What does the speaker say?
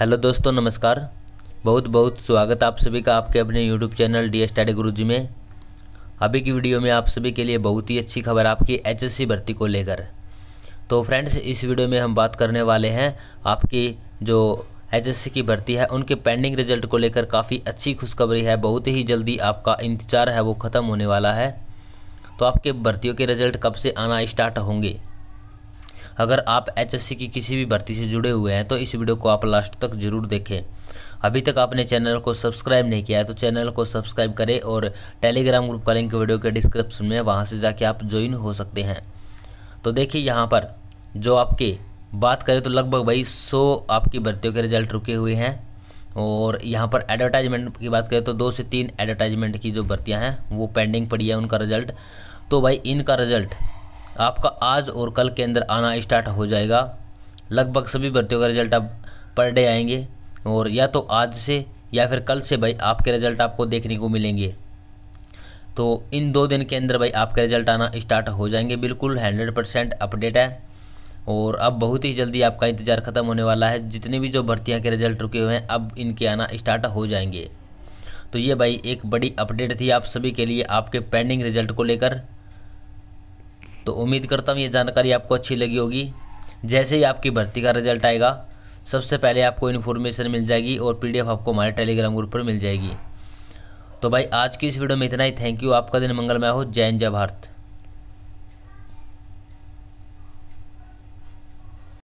hello दोस्तों नमस्कार बहुत बहुत स्वागत आप सभी का आपके अपने यूट्यूब चैनल डी स्टडी गुरु में अभी की वीडियो में आप सभी के लिए बहुत ही अच्छी खबर आपकी एचएससी भर्ती को लेकर तो फ्रेंड्स इस वीडियो में हम बात करने वाले हैं आपकी जो एचएससी की भर्ती है उनके पेंडिंग रिजल्ट को लेकर काफ़ी अच्छी खुशखबरी है बहुत ही जल्दी आपका इंतजार है वो ख़त्म होने वाला है तो आपके भर्तियों के रिजल्ट कब से आना स्टार्ट होंगे अगर आप एच की किसी भी भर्ती से जुड़े हुए हैं तो इस वीडियो को आप लास्ट तक ज़रूर देखें अभी तक आपने चैनल को सब्सक्राइब नहीं किया है तो चैनल को सब्सक्राइब करें और टेलीग्राम ग्रुप का लिंक वीडियो के डिस्क्रिप्शन में वहाँ से जाके आप ज्वाइन हो सकते हैं तो देखिए यहाँ पर जो आपके बात करें तो लगभग भाई सौ आपकी भर्तियों के रिजल्ट रुके हुए हैं और यहाँ पर एडवर्टाइजमेंट की बात करें तो दो से तीन एडवर्टाइजमेंट की जो भर्तियाँ हैं वो पेंडिंग पड़ी है उनका रिजल्ट तो भाई इनका रिजल्ट आपका आज और कल के अंदर आना स्टार्ट हो जाएगा लगभग सभी भर्तियों का रिजल्ट आप पर डे आएंगे और या तो आज से या फिर कल से भाई आपके रिजल्ट आपको देखने को मिलेंगे तो इन दो दिन के अंदर भाई आपके रिजल्ट आना स्टार्ट हो जाएंगे बिल्कुल हंड्रेड परसेंट अपडेट है और अब बहुत ही जल्दी आपका इंतज़ार ख़त्म होने वाला है जितने भी जो भर्तियाँ के रिजल्ट रुके हुए हैं अब इनके आना स्टार्ट हो जाएंगे तो ये भाई एक बड़ी अपडेट थी आप सभी के लिए आपके पेंडिंग रिजल्ट को लेकर तो उम्मीद करता हूँ ये जानकारी आपको अच्छी लगी होगी जैसे ही आपकी भर्ती का रिजल्ट आएगा सबसे पहले आपको इन्फॉर्मेशन मिल जाएगी और पीडीएफ आपको हमारे टेलीग्राम ग्रुप पर मिल जाएगी तो भाई आज की इस वीडियो में इतना ही थैंक यू आपका दिन मंगलमय हो जय जय भारत